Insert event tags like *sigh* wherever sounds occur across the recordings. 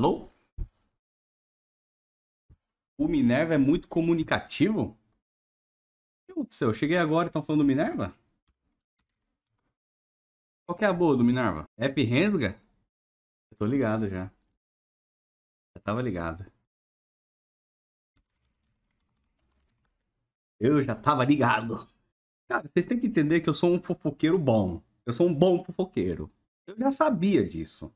Alô? O Minerva é muito comunicativo? O que aconteceu? Eu cheguei agora e estão falando do Minerva? Qual que é a boa do Minerva? App Rensga? Eu tô ligado já. Já tava ligado. Eu já tava ligado. Cara, vocês têm que entender que eu sou um fofoqueiro bom. Eu sou um bom fofoqueiro. Eu já sabia disso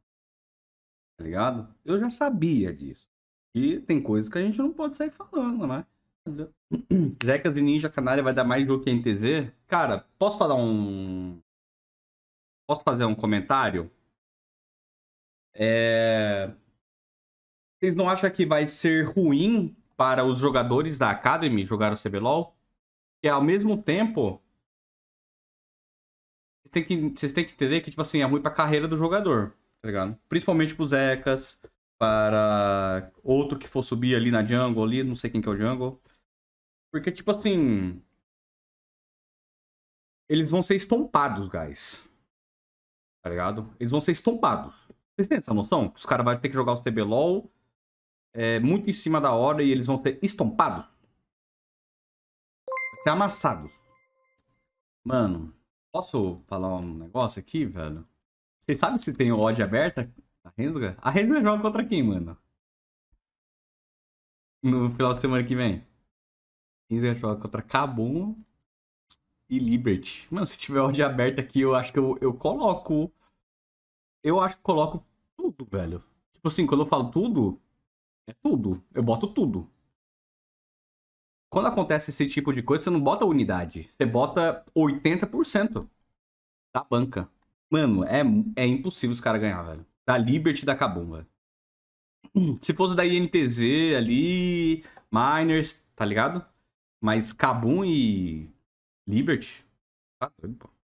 tá ligado? Eu já sabia disso. E tem coisas que a gente não pode sair falando, né? *clears throat* Zecas e Ninja Canalha vai dar mais jogo que NTZ? Cara, posso falar um. Posso fazer um comentário? É... Vocês não acham que vai ser ruim para os jogadores da Academy jogar o CBLOL? E ao mesmo tempo. Vocês têm que, vocês têm que entender que, tipo assim, é ruim para a carreira do jogador tá ligado? Principalmente pros Ecas, para outro que for subir ali na jungle, ali, não sei quem que é o jungle. Porque, tipo assim. Eles vão ser estompados, guys. Tá ligado? Eles vão ser estompados. Vocês têm essa noção? Que os caras vão ter que jogar os TBLOL é, muito em cima da hora e eles vão ser estompados? Vai ser amassados. Mano, posso falar um negócio aqui, velho? Vocês sabem se tem odd aberta? A Renduga? A Renduga joga contra quem, mano? No final de semana que vem. Renduga joga contra Cabum e Liberty. Mano, se tiver odd aberta aqui, eu acho que eu, eu coloco. Eu acho que coloco tudo, velho. Tipo assim, quando eu falo tudo, é tudo. Eu boto tudo. Quando acontece esse tipo de coisa, você não bota unidade. Você bota 80% da banca. Mano, é, é impossível os caras ganhar, velho. Da Liberty da Kabum, velho. *clears throat* Se fosse da INTZ ali, Miners, tá ligado? Mas Kabum e Liberty. Tá doido, pô.